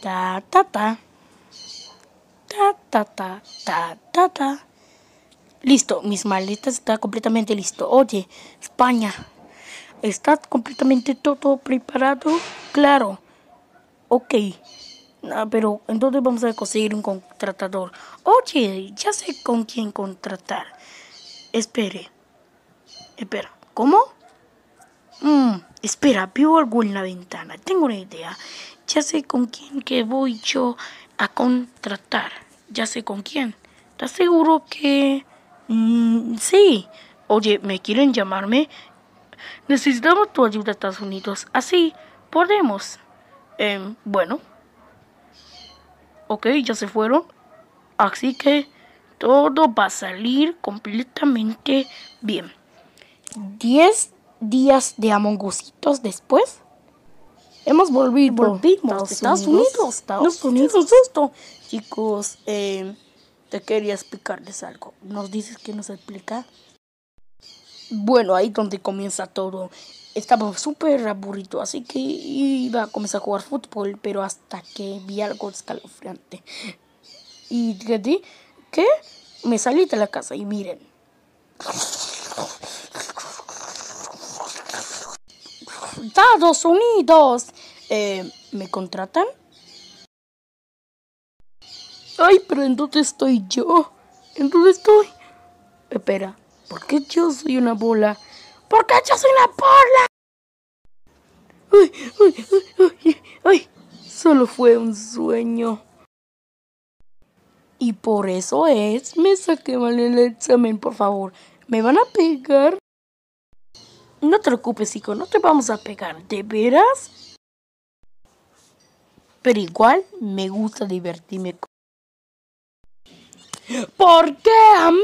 ta ta ta ta ta ta ta ta listo mis maletas está completamente listo oye España está completamente todo preparado claro ok ah, pero entonces vamos a conseguir un contratador oye ya sé con quién contratar espere espera cómo mm, espera veo algo en la ventana tengo una idea ya sé con quién que voy yo a contratar. Ya sé con quién. ¿Estás seguro que... Mm, sí. Oye, ¿me quieren llamarme? Necesitamos tu ayuda, Estados Unidos. Así podemos. Em, bueno. Ok, ya se fueron. Así que todo va a salir completamente bien. Diez días de amongositos después hemos volvido. Volvimos Estados, Estados Unidos. Estados Unidos, Unidos Chicos, eh, te quería explicarles algo. ¿Nos dices que nos explica? Bueno, ahí donde comienza todo. Estaba súper aburrido, así que iba a comenzar a jugar fútbol, pero hasta que vi algo escalofriante. Y di, ¿qué? Me salí de la casa y miren. Estados Unidos. Eh, ¿Me contratan? Ay, pero ¿en dónde estoy yo? ¿En dónde estoy? Espera, ¿por qué yo soy una bola? ¿Por qué yo soy una bola? Uy, uy, Solo fue un sueño. Y por eso es, me saqué mal el examen, por favor. ¿Me van a pegar? No te preocupes, hijo, no te vamos a pegar, ¿de veras? Pero igual me gusta divertirme. Con... ¿Por qué a mí?